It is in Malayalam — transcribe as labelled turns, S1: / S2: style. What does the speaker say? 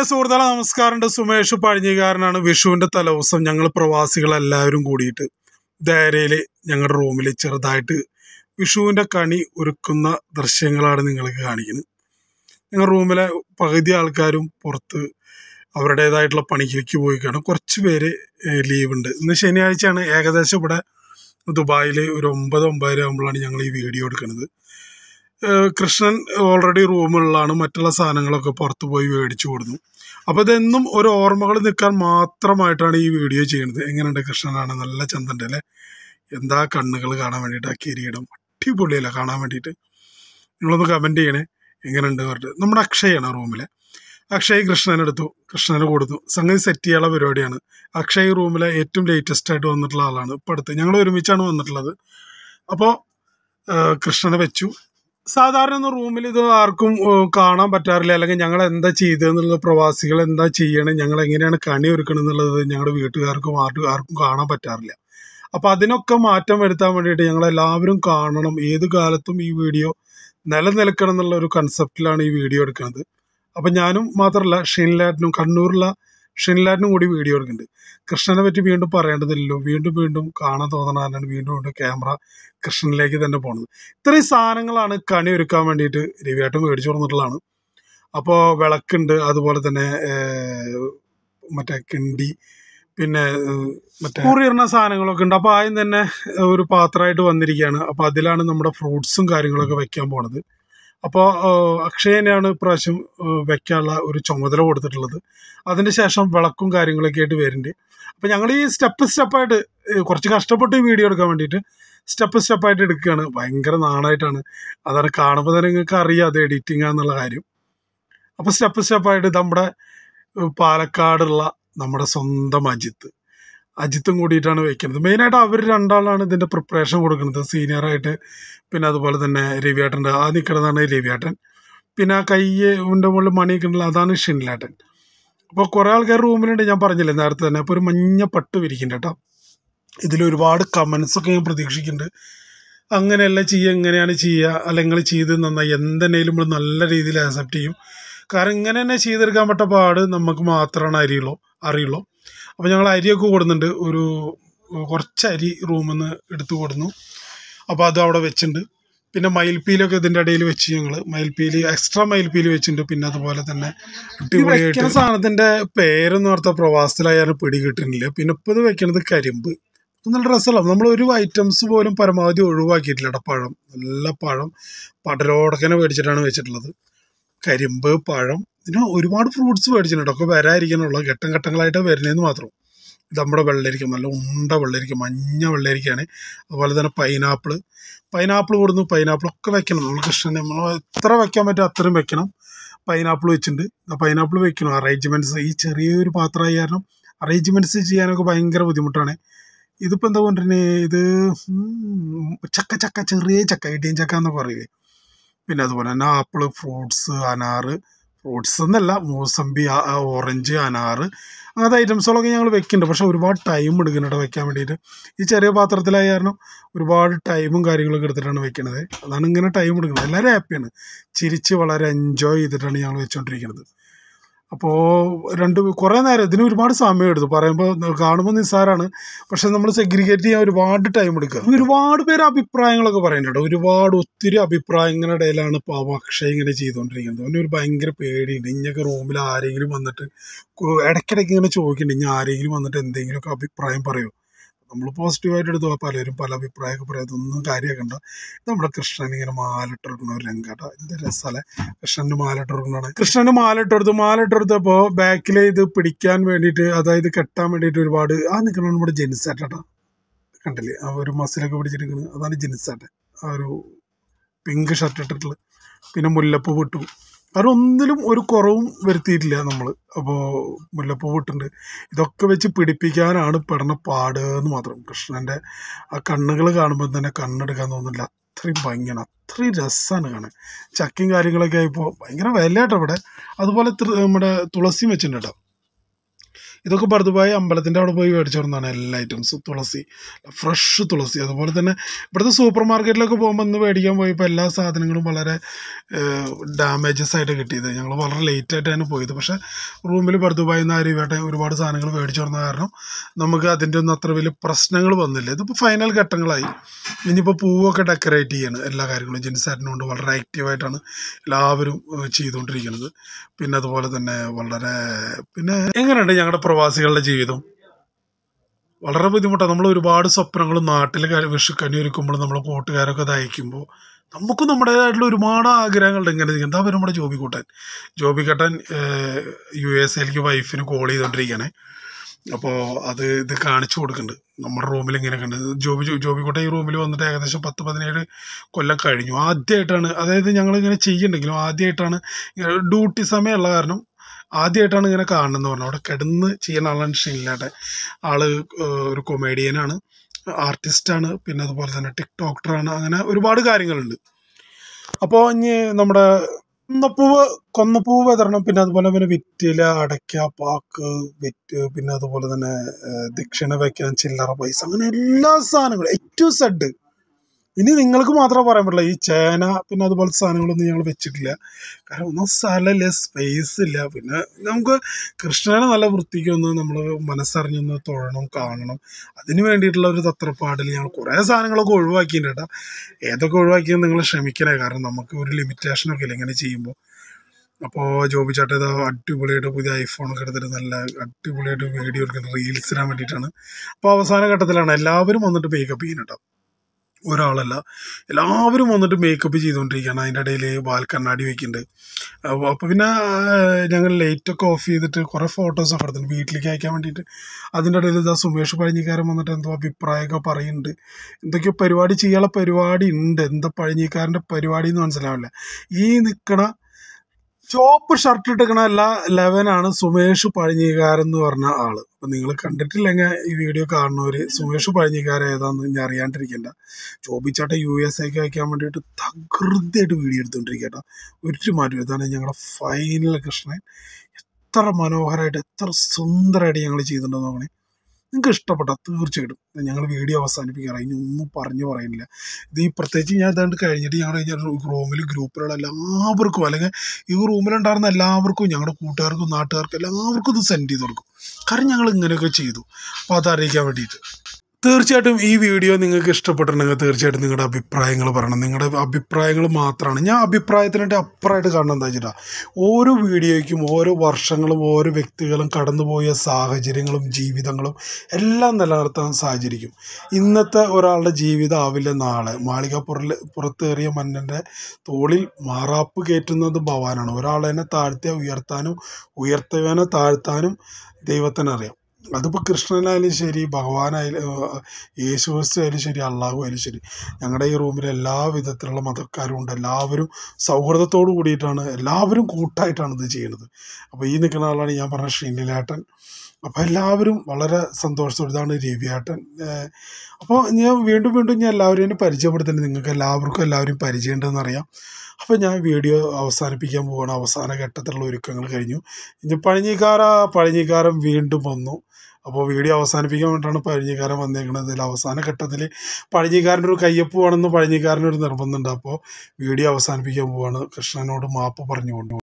S1: പ്രിയ സുഹൃത്തുക്കളെ നമസ്കാരമുണ്ട് സുമേഷ് പഴഞ്ഞികാരനാണ് വിഷുവിൻ്റെ തലേദിവസം ഞങ്ങൾ എല്ലാവരും കൂടിയിട്ട് ധാരയിൽ ഞങ്ങളുടെ റൂമിൽ ചെറുതായിട്ട് വിഷുവിൻ്റെ കണി ഒരുക്കുന്ന ദൃശ്യങ്ങളാണ് നിങ്ങൾക്ക് കാണിക്കുന്നത് ഞങ്ങൾ റൂമിലെ പകുതി ആൾക്കാരും പുറത്ത് അവരുടേതായിട്ടുള്ള പണിക്ക് പോയിക്കാണ് കുറച്ച് പേര് ലീവുണ്ട് ഇന്ന് ശനിയാഴ്ചയാണ് ഏകദേശം ഇവിടെ ദുബായിൽ ഒരു ഒമ്പത് ഒമ്പതര ആകുമ്പോഴാണ് ഞങ്ങൾ ഈ വീഡിയോ എടുക്കുന്നത് കൃഷ്ണൻ ഓൾറെഡി റൂമുകളിലാണ് മറ്റുള്ള സാധനങ്ങളൊക്കെ പുറത്ത് പോയി മേടിച്ചു കൊടുത്തു അപ്പോൾ ഇതെന്നും ഒരു ഓർമ്മകൾ നിൽക്കാൻ മാത്രമായിട്ടാണ് ഈ വീഡിയോ ചെയ്യുന്നത് എങ്ങനെയുണ്ട് കൃഷ്ണനാണ് നല്ല ചന്തൻ്റെ അല്ലേ എന്താ കണ്ണുകൾ കാണാൻ വേണ്ടിയിട്ട് ആ കിരീടം അടിപൊളിയല്ല കാണാൻ വേണ്ടിയിട്ട് നിങ്ങളൊന്ന് കമന്റ് ചെയ്യണേ എങ്ങനെയുണ്ട് പറഞ്ഞിട്ട് നമ്മുടെ അക്ഷയാണ് റൂമിലെ അക്ഷയ് കൃഷ്ണനെടുത്തു കൃഷ്ണന് കൊടുത്തു സംഗതി സെറ്റ് ചെയ്യാനുള്ള പരിപാടിയാണ് അക്ഷയ് റൂമിലെ ഏറ്റവും ലേറ്റസ്റ്റ് ആയിട്ട് വന്നിട്ടുള്ള ആളാണ് ഇപ്പം അടുത്ത് ഞങ്ങൾ ഒരുമിച്ചാണ് വന്നിട്ടുള്ളത് അപ്പോൾ കൃഷ്ണനെ വെച്ചു സാധാരണ ഒന്നും റൂമിൽ ഇത് ആർക്കും കാണാൻ പറ്റാറില്ല അല്ലെങ്കിൽ ഞങ്ങൾ എന്താ ചെയ്തതെന്നുള്ളത് പ്രവാസികൾ എന്താ ചെയ്യണം ഞങ്ങൾ എങ്ങനെയാണ് കണി ഒരുക്കണം എന്നുള്ളത് ഞങ്ങളുടെ വീട്ടുകാർക്കും ആർക്കും കാണാൻ പറ്റാറില്ല അപ്പോൾ അതിനൊക്കെ മാറ്റം വരുത്താൻ വേണ്ടിയിട്ട് ഞങ്ങൾ എല്ലാവരും കാണണം ഏത് കാലത്തും ഈ വീഡിയോ നിലനിൽക്കണം എന്നുള്ള ഒരു കൺസെപ്റ്റിലാണ് ഈ വീഡിയോ എടുക്കുന്നത് അപ്പം ഞാനും മാത്രമല്ല ഷീൻലാറ്റിനും കണ്ണൂരിലെ ഷിൻലാറ്റിനും കൂടി വീഡിയോ എടുക്കുന്നുണ്ട് കൃഷ്ണനെ പറ്റി വീണ്ടും പറയേണ്ടതില്ലല്ലോ വീണ്ടും വീണ്ടും കാണാൻ തോന്നണ വീണ്ടും വീണ്ടും ക്യാമറ കൃഷ്ണനിലേക്ക് തന്നെ പോണത് ഇത്രയും സാധനങ്ങളാണ് കണി ഒരുക്കാൻ വേണ്ടിയിട്ട് രവിയായിട്ട് മേടിച്ചു കൊടുത്തിട്ടുള്ളതാണ് അപ്പോൾ വിളക്കുണ്ട് അതുപോലെ തന്നെ മറ്റേ കിണ്ടി പിന്നെ മറ്റേ കുറിയിടുന്ന സാധനങ്ങളൊക്കെ ഉണ്ട് അപ്പോൾ ആദ്യം തന്നെ ഒരു പാത്രമായിട്ട് വന്നിരിക്കുകയാണ് അപ്പോൾ അതിലാണ് നമ്മുടെ ഫ്രൂട്ട്സും കാര്യങ്ങളൊക്കെ വെക്കാൻ പോണത് അപ്പോൾ അക്ഷയനെയാണ് ഇപ്രാവശ്യം വെക്കാനുള്ള ഒരു ചുമതല കൊടുത്തിട്ടുള്ളത് അതിന് ശേഷം വിളക്കും കാര്യങ്ങളൊക്കെ ആയിട്ട് വരുന്നുണ്ട് അപ്പോൾ ഞങ്ങൾ ഈ സ്റ്റെപ്പ് സ്റ്റെപ്പായിട്ട് കുറച്ച് കഷ്ടപ്പെട്ട് വീഡിയോ എടുക്കാൻ വേണ്ടിയിട്ട് സ്റ്റെപ്പ് സ്റ്റെപ്പായിട്ട് എടുക്കുകയാണ് ഭയങ്കര നാണായിട്ടാണ് അതാണ് കാണുമ്പോൾ തന്നെ നിങ്ങൾക്ക് അറിയാം അത് എഡിറ്റിംഗ് എന്നുള്ള കാര്യം അപ്പോൾ സ്റ്റെപ്പ് സ്റ്റെപ്പായിട്ട് നമ്മുടെ പാലക്കാടുള്ള നമ്മുടെ സ്വന്തം അജിത്ത് അജിത്തും കൂടിയിട്ടാണ് വയ്ക്കുന്നത് മെയിനായിട്ട് അവർ രണ്ടാളാണ് ഇതിൻ്റെ പ്രിപ്പറേഷൻ കൊടുക്കുന്നത് സീനിയറായിട്ട് പിന്നെ അതുപോലെ തന്നെ രവിയേട്ടൻ്റെ ആ നിൽക്കുന്നതാണ് രവിയേട്ടൻ പിന്നെ ആ കൈൻ്റെ മുകളിൽ മണി നിൽക്കുന്നത് അതാണ് ഷിൻലാട്ടൻ അപ്പോൾ കുറേ ആൾക്കാർ റൂമിലുണ്ട് ഞാൻ പറഞ്ഞില്ലേ നേരത്തെ തന്നെ അപ്പോൾ ഒരു മഞ്ഞ പട്ട് വിരിക്കുന്നുണ്ട് കേട്ടോ ഇതിലൊരുപാട് കമൻസൊക്കെ ഞാൻ പ്രതീക്ഷിക്കുന്നുണ്ട് അങ്ങനെയല്ല ചെയ്യുക എങ്ങനെയാണ് ചെയ്യുക അല്ലെങ്കിൽ ചെയ്ത് നന്നായി എന്തെങ്കിലും നമ്മൾ നല്ല രീതിയിൽ ആക്സെപ്റ്റ് ചെയ്യും കാരണം ഇങ്ങനെ തന്നെ ചെയ്തെടുക്കാൻ പറ്റ പാട് നമുക്ക് മാത്രമാണ് അറിയുള്ളൂ അറിയുള്ളൂ അപ്പോൾ ഞങ്ങൾ അരിയൊക്കെ കൊടുന്നുണ്ട് ഒരു കുറച്ച് അരി റൂമിൽ നിന്ന് എടുത്തു കൊടുന്നു അപ്പോൾ അത് അവിടെ വെച്ചിട്ടുണ്ട് പിന്നെ മയിൽപ്പീലൊക്കെ ഇതിൻ്റെ ഇടയിൽ വെച്ച് ഞങ്ങൾ മയിൽപ്പീലി എക്സ്ട്രാ മയിൽപ്പീലി വെച്ചിട്ടുണ്ട് പിന്നെ അതുപോലെ തന്നെ അടിപൊളിയായിട്ട് സാധനത്തിൻ്റെ പേരെന്ന് പറഞ്ഞാൽ പ്രവാസത്തിലായാലും പിടി കിട്ടുന്നില്ല പിന്നെ ഇപ്പോൾ ഇത് വെക്കണത് കരിമ്പ് നല്ല രസമല്ല നമ്മൾ ഒരു ഐറ്റംസ് പോലും പരമാവധി ഒഴിവാക്കിയിട്ടില്ല പഴം നല്ല പഴം പടലോടക്കനെ മേടിച്ചിട്ടാണ് വെച്ചിട്ടുള്ളത് കരിമ്പ് പഴം ഇതിന് ഒരുപാട് ഫ്രൂട്ട്സ് മേടിച്ചിട്ടുണ്ട് ഒക്കെ വരാതിരിക്കാനുള്ള ഘട്ടം ഘട്ടങ്ങളായിട്ട് വരുന്നതെന്ന് മാത്രം നമ്മുടെ വെള്ളരിക്ക നല്ല ഉണ്ട വെള്ളരിക്ക മഞ്ഞ വെള്ളരിക്കയാണ് അതുപോലെ തന്നെ പൈനാപ്പിൾ പൈനാപ്പിൾ കൊടുന്നു ഒക്കെ വെക്കണം നമ്മൾ കൃഷ്ണൻ നമ്മൾ എത്ര വെക്കാൻ പറ്റുമോ അത്രയും വെക്കണം പൈനാപ്പിൾ വെച്ചിട്ടുണ്ട് പൈനാപ്പിൾ വെക്കണം അറേഞ്ച്മെൻറ്റ്സ് ഈ ചെറിയൊരു പാത്രമായി കാരണം അറേഞ്ച്മെൻറ്റ്സ് ചെയ്യാനൊക്കെ ഭയങ്കര ബുദ്ധിമുട്ടാണ് ഇതിപ്പോൾ എന്താ കൊണ്ടിരുന്നത് ഇത് ചക്ക ചക്ക ചെറിയ ചക്ക ഇടിയും ചക്ക എന്നൊക്കെ പറയില്ലേ പിന്നെ അതുപോലെ തന്നെ ആപ്പിൾ ഫ്രൂട്ട്സ് അനാറ് ഫ്രൂട്ട്സ് എന്നല്ല മൂസമ്പി ഓറഞ്ച് അനാറ് അങ്ങനത്തെ ഐറ്റംസുകളൊക്കെ ഞങ്ങൾ വെക്കുന്നുണ്ട് പക്ഷേ ഒരുപാട് ടൈം എടുക്കുന്നുണ്ട് വെക്കാൻ വേണ്ടിയിട്ട് ഈ ചെറിയ പാത്രത്തിലായ കാരണം ഒരുപാട് ടൈമും കാര്യങ്ങളൊക്കെ എടുത്തിട്ടാണ് വെക്കുന്നത് അതാണ് ഇങ്ങനെ ടൈം എടുക്കുന്നത് എല്ലാവരും ഹാപ്പിയാണ് ചിരിച്ച് വളരെ എൻജോയ് ചെയ്തിട്ടാണ് ഞങ്ങൾ വെച്ചുകൊണ്ടിരിക്കുന്നത് അപ്പോൾ രണ്ട് കുറേ നേരം ഇതിന് ഒരുപാട് സമയം എടുത്തു പറയുമ്പോൾ കാണുമ്പോൾ നിസ്സാരമാണ് പക്ഷെ നമ്മൾ സെഗ്രിഗേറ്റ് ചെയ്യാൻ ഒരുപാട് ടൈം എടുക്കുക ഒരുപാട് പേര് അഭിപ്രായങ്ങളൊക്കെ പറയുന്നുണ്ട് ഒരുപാട് ഒത്തിരി അഭിപ്രായങ്ങളുടെ ഇടയിലാണ് പാവം അക്ഷയ് ഇങ്ങനെ ചെയ്തുകൊണ്ടിരിക്കുന്നത് അവന് ഒരു ഭയങ്കര പേടിയുണ്ട് ഇങ്ങനെയൊക്കെ റൂമിൽ ആരെങ്കിലും വന്നിട്ട് ഇടയ്ക്കിടയ്ക്ക് ഇങ്ങനെ ചോദിക്കുന്നുണ്ട് ഇനി ആരെങ്കിലും വന്നിട്ട് എന്തെങ്കിലുമൊക്കെ അഭിപ്രായം പറയുമോ നമ്മൾ പോസിറ്റീവായിട്ട് എടുത്തു പലരും പല അഭിപ്രായമൊക്കെ പറയാം ഇതൊന്നും കാര്യമാക്കണ്ട നമ്മുടെ കൃഷ്ണൻ ഇങ്ങനെ മാലിട്ടെടുക്കുന്ന ഒരു രംഗാട്ട എന്ത് രസമല്ലേ കൃഷ്ണൻ്റെ മാലിട്ടെടുക്കുന്നതാണ് കൃഷ്ണൻ്റെ മാലിട്ടെടുത്ത് മാലിട്ടെടുത്തപ്പോൾ ബാക്കിൽ ഇത് പിടിക്കാൻ വേണ്ടിയിട്ട് അതായത് കെട്ടാൻ വേണ്ടിയിട്ട് ഒരുപാട് ആ നിൽക്കണം നമ്മുടെ ജെനിസാട്ടാ കണ്ടില്ലേ ആ ഒരു മസിലൊക്കെ പിടിച്ചിരിക്കുന്നത് അതാണ് ജെനിസാട്ടെ ആ ഒരു പിങ്ക് ഷർട്ട് ഇട്ടിട്ടുള്ളത് പിന്നെ മുല്ലപ്പൂ വിട്ടു അതിനൊന്നിലും ഒരു കുറവും വരുത്തിയിട്ടില്ല നമ്മൾ അപ്പോൾ മുല്ലപ്പൂ വിട്ടുണ്ട് ഇതൊക്കെ വെച്ച് പിടിപ്പിക്കാനാണ് പെടുന്ന പാട് എന്ന് മാത്രം കൃഷ്ണൻ്റെ ആ കണ്ണുകൾ കാണുമ്പോൾ തന്നെ കണ്ണെടുക്കാൻ തോന്നുന്നില്ല അത്രയും ഭംഗിയാണ് അത്രയും രസമാണ് കാണാൻ ചക്കയും കാര്യങ്ങളൊക്കെ ആയിപ്പോൾ ഭയങ്കര വില ഇവിടെ അതുപോലെ നമ്മുടെ തുളസിയും വെച്ചിട്ടുണ്ട് കേട്ടോ ഇതൊക്കെ ഭർദുബായി അമ്പലത്തിൻ്റെ അവിടെ പോയി കൊടുത്താണ് എല്ലാ ഐറ്റംസും തുളസി ഫ്രഷ് തുളസി അതുപോലെ തന്നെ ഇവിടുത്തെ സൂപ്പർ മാർക്കറ്റിലൊക്കെ പോകുമ്പോൾ ഒന്ന് മേടിക്കാൻ പോയപ്പോൾ എല്ലാ സാധനങ്ങളും വളരെ ഡാമേജസ് ആയിട്ട് കിട്ടിയത് ഞങ്ങൾ വളരെ ലേറ്റ് ആയിട്ടാണ് പോയത് പക്ഷേ റൂമിൽ ഭർദുബായി നിന്ന് അരിവേട്ട ഒരുപാട് സാധനങ്ങൾ കൊടുത്ത കാരണം നമുക്ക് അതിൻ്റെ ഒന്നും അത്ര വലിയ പ്രശ്നങ്ങൾ വന്നില്ല ഇതിപ്പോൾ ഫൈനൽ ഘട്ടങ്ങളായി ഇനിയിപ്പോൾ പൂവൊക്കെ ഡെക്കറേറ്റ് ചെയ്യാണ് എല്ലാ കാര്യങ്ങളും ജിൻസാറ്റിനുകൊണ്ട് വളരെ ആക്റ്റീവായിട്ടാണ് എല്ലാവരും ചെയ്തുകൊണ്ടിരിക്കുന്നത് പിന്നെ അതുപോലെ തന്നെ വളരെ പിന്നെ എങ്ങനെയുണ്ട് ഞങ്ങളുടെ പ്രവാസികളുടെ ജീവിതം വളരെ ബുദ്ധിമുട്ടാണ് നമ്മൾ ഒരുപാട് സ്വപ്നങ്ങൾ നാട്ടിൽ വിഷുക്കനി ഒരുക്കുമ്പോൾ നമ്മൾ കൂട്ടുകാരൊക്കെ ദയക്കുമ്പോൾ നമുക്ക് നമ്മുടേതായിട്ടുള്ള ഒരുപാട് ആഗ്രഹങ്ങളുണ്ട് ഇങ്ങനെ എന്താ പറയുക നമ്മുടെ ജോബി കൂട്ടൻ ജോബി കട്ടൻ യു എസ് എയിലേക്ക് വൈഫിന് കോൾ ചെയ്തുകൊണ്ടിരിക്കുകയാണ് അപ്പോൾ അത് ഇത് കാണിച്ചു കൊടുക്കുന്നുണ്ട് നമ്മുടെ റൂമിൽ ഇങ്ങനെ കണ്ട് ജോബി ജോബി കൂട്ടൻ ഈ റൂമിൽ വന്നിട്ട് ഏകദേശം പത്ത് പതിനേഴ് കൊല്ലം കഴിഞ്ഞു ആദ്യമായിട്ടാണ് അതായത് ഞങ്ങൾ ഇങ്ങനെ ചെയ്യുന്നുണ്ടെങ്കിലും ആദ്യമായിട്ടാണ് ഡ്യൂട്ടി സമയമുള്ള കാരണം ആദ്യമായിട്ടാണ് ഇങ്ങനെ കാണണമെന്ന് പറഞ്ഞു അവിടെ കിടന്ന് ചെയ്യുന്ന ആളാണ് ഷീനിലാട്ടെ ആള് ഒരു കൊമേഡിയനാണ് ആർട്ടിസ്റ്റാണ് പിന്നെ അതുപോലെ തന്നെ ടിക് ടോക്ടറാണ് അങ്ങനെ ഒരുപാട് കാര്യങ്ങളുണ്ട് അപ്പോൾ ഇനി നമ്മുടെ കൊന്നപ്പൂവ് കൊന്നപ്പൂവ് വിതരണം പിന്നെ അതുപോലെ പിന്നെ വിറ്റില അടയ്ക്ക പാക്ക് വിറ്റ് പിന്നെ അതുപോലെ തന്നെ ദക്ഷിണ വയ്ക്കാൻ ചില്ലറ പൈസ അങ്ങനെ എല്ലാ സാധനങ്ങളും എ ടു സെഡ് ഇനി നിങ്ങൾക്ക് മാത്രമേ പറയാൻ പറ്റില്ല ഈ ചേന പിന്നെ അതുപോലത്തെ സാധനങ്ങളൊന്നും ഞങ്ങൾ വെച്ചിട്ടില്ല കാരണം ഒന്നും സ്ഥലമില്ല സ്പേസ് ഇല്ല പിന്നെ നമുക്ക് കൃഷ്ണനെ നല്ല വൃത്തിക്കൊന്ന് നമ്മൾ മനസ്സറിഞ്ഞൊന്ന് തൊഴണം കാണണം അതിന് വേണ്ടിയിട്ടുള്ള ഒരു തത്രപ്പാടിൽ ഞങ്ങൾ കുറേ സാധനങ്ങളൊക്കെ ഒഴിവാക്കിയിട്ടുണ്ട് കേട്ടോ ഏതൊക്കെ ഒഴിവാക്കിയെന്ന് നിങ്ങൾ ശ്രമിക്കണേ കാരണം നമുക്ക് ഒരു ലിമിറ്റേഷനൊക്കെ ഇല്ല ഇങ്ങനെ ചെയ്യുമ്പോൾ അപ്പോൾ ജോബി ചേട്ടൻ ഇത് അടിപൊളിയായിട്ട് പുതിയ ഐഫോണൊക്കെ എടുത്തിട്ട് നല്ല അടിപൊളിയായിട്ട് വീഡിയോ എടുക്കുന്നത് റീൽസ് വേണ്ടിയിട്ടാണ് അപ്പോൾ അവസാന ഘട്ടത്തിലാണ് എല്ലാവരും വന്നിട്ട് മേക്കപ്പ് ചെയ്യുന്നുണ്ടാവും ഒരാളല്ല എല്ലാവരും വന്നിട്ട് മേക്കപ്പ് ചെയ്തുകൊണ്ടിരിക്കുകയാണ് അതിൻ്റെ ഇടയിൽ വാൽ കണ്ണാടി വയ്ക്കുന്നുണ്ട് അപ്പോൾ പിന്നെ ഞങ്ങൾ ലൈറ്റൊക്കെ ഓഫ് ചെയ്തിട്ട് കുറേ ഫോട്ടോസ് ഒക്കെ എടുത്തിട്ടുണ്ട് വീട്ടിലേക്ക് അയക്കാൻ വേണ്ടിയിട്ട് അതിൻ്റെ ഇടയിൽ ഇതാ സുമേഷ് പഴഞ്ഞിക്കാരൻ വന്നിട്ട് എന്തോ അഭിപ്രായമൊക്കെ പറയുന്നുണ്ട് എന്തൊക്കെയോ പരിപാടി ചെയ്യാനുള്ള പരിപാടി ഉണ്ട് എന്താ പഴഞ്ഞിക്കാരൻ്റെ പരിപാടി എന്ന് മനസ്സിലാവില്ല ഈ നിൽക്കണ ചോപ്പ് ഷർട്ട് എടുക്കണ എല്ലാ ലെവനാണ് സുമേഷ് പഴഞ്ഞീകാരൻ എന്ന് പറഞ്ഞ ആള് അപ്പൊ നിങ്ങൾ കണ്ടിട്ടില്ലെങ്കിൽ ഈ വീഡിയോ കാണുന്നവര് സുമേഷ് പഴഞ്ഞീകാരൻ ഏതാന്ന് ഞാൻ അറിയാണ്ടിരിക്കണ്ട ചോപ്പിച്ചാട്ട യു എസ് ഐക്ക് അയക്കാൻ വേണ്ടിയിട്ട് തകൃതിയായിട്ട് വീഡിയോ എടുത്തുകൊണ്ടിരിക്കട്ടോ ഒരു മാറ്റം ഇതാണ് ഞങ്ങളുടെ ഫൈനൽ കൃഷ്ണൻ എത്ര മനോഹരമായിട്ട് എത്ര സുന്ദരമായിട്ട് ഞങ്ങൾ ചെയ്തിട്ടുണ്ടെന്ന് നോക്കണേ നിങ്ങൾക്ക് ഇഷ്ടപ്പെട്ടാൽ തീർച്ചയായിട്ടും ഞങ്ങൾ വീഡിയോ അവസാനിപ്പിക്കാറായി ഇനി ഒന്നും പറഞ്ഞു പറയുന്നില്ല ഇത് ഈ പ്രത്യേകിച്ച് ഞാൻ ഇതാണ്ട് കഴിഞ്ഞിട്ട് കഴിഞ്ഞ റൂമിൽ ഗ്രൂപ്പിലുള്ള എല്ലാവർക്കും അല്ലെങ്കിൽ ഈ റൂമിലുണ്ടായിരുന്ന എല്ലാവർക്കും ഞങ്ങളുടെ കൂട്ടുകാർക്കും നാട്ടുകാർക്കും എല്ലാവർക്കും ഇത് സെൻഡ് ചെയ്ത് കൊടുക്കും കാരണം ഞങ്ങൾ ഇങ്ങനെയൊക്കെ ചെയ്തു അപ്പോൾ അതറിയിക്കാൻ വേണ്ടിയിട്ട് തീർച്ചയായിട്ടും ഈ വീഡിയോ നിങ്ങൾക്ക് ഇഷ്ടപ്പെട്ടിട്ടുണ്ടെങ്കിൽ തീർച്ചയായിട്ടും നിങ്ങളുടെ അഭിപ്രായങ്ങൾ പറയണം നിങ്ങളുടെ അഭിപ്രായങ്ങൾ മാത്രമാണ് ഞാൻ അഭിപ്രായത്തിനായിട്ട് അപ്പുറമായിട്ട് കാണണം എന്താ വെച്ചിട്ടാ ഓരോ വീഡിയോയ്ക്കും ഓരോ വർഷങ്ങളും ഓരോ വ്യക്തികളും കടന്നുപോയ സാഹചര്യങ്ങളും ജീവിതങ്ങളും എല്ലാം നിലനിർത്താൻ സാഹചര്യം ഇന്നത്തെ ഒരാളുടെ ജീവിതം ആവില്ല നാളെ മാളികപ്പുറൽ പുറത്തേറിയ മന്നൻ്റെ തോളിൽ മാറാപ്പ് കയറ്റുന്നത് ഭവാനാണ് ഒരാളെന്നെ താഴ്ത്തിയാൽ ഉയർത്താനും ഉയർത്തവേനെ താഴ്ത്താനും ദൈവത്തിനറിയാം അതിപ്പോൾ കൃഷ്ണനായാലും ശരി ഭഗവാനായാലും യേശു ശരി അള്ളാഹു ആയാലും ശരി ഞങ്ങളുടെ ഈ റൂമിൽ എല്ലാ വിധത്തിലുള്ള മതക്കാരും ഉണ്ട് എല്ലാവരും സൗഹൃദത്തോടു കൂടിയിട്ടാണ് എല്ലാവരും കൂട്ടായിട്ടാണ് ഇത് ചെയ്യുന്നത് അപ്പോൾ ഈ നിൽക്കുന്ന ആളാണ് ഞാൻ പറഞ്ഞ ശ്രീനിലേട്ടൻ അപ്പോൾ എല്ലാവരും വളരെ സന്തോഷത്തോടെ ഇതാണ് രവിയേട്ടൻ അപ്പോൾ ഞാൻ വീണ്ടും വീണ്ടും ഞാൻ എല്ലാവരെയും പരിചയപ്പെടുത്തുന്നുണ്ട് നിങ്ങൾക്ക് എല്ലാവർക്കും എല്ലാവരും പരിചയമുണ്ടെന്നറിയാം അപ്പോൾ ഞാൻ വീഡിയോ അവസാനിപ്പിക്കാൻ പോവുകയാണ് അവസാന ഘട്ടത്തിലുള്ള ഒരുക്കങ്ങൾ കഴിഞ്ഞു ഇനി പഴഞ്ഞിക്കാര പഴഞ്ഞിക്കാരൻ വീണ്ടും വന്നു അപ്പോൾ വീഡിയോ അവസാനിപ്പിക്കാൻ വേണ്ടിയിട്ടാണ് പഴഞ്ഞിക്കാരൻ വന്നേക്കുന്നത് ഇതിൽ അവസാന ഘട്ടത്തിൽ പഴഞ്ഞിക്കാരൻ്റെ ഒരു കയ്യപ്പ് വേണമെന്ന് പഴഞ്ഞിക്കാരൻ്റെ ഒരു നിർബന്ധമുണ്ട് അപ്പോൾ വീഡിയോ അവസാനിപ്പിക്കാൻ പോവാണ് കൃഷ്ണനോട് മാപ്പ് പറഞ്ഞുകൊണ്ട്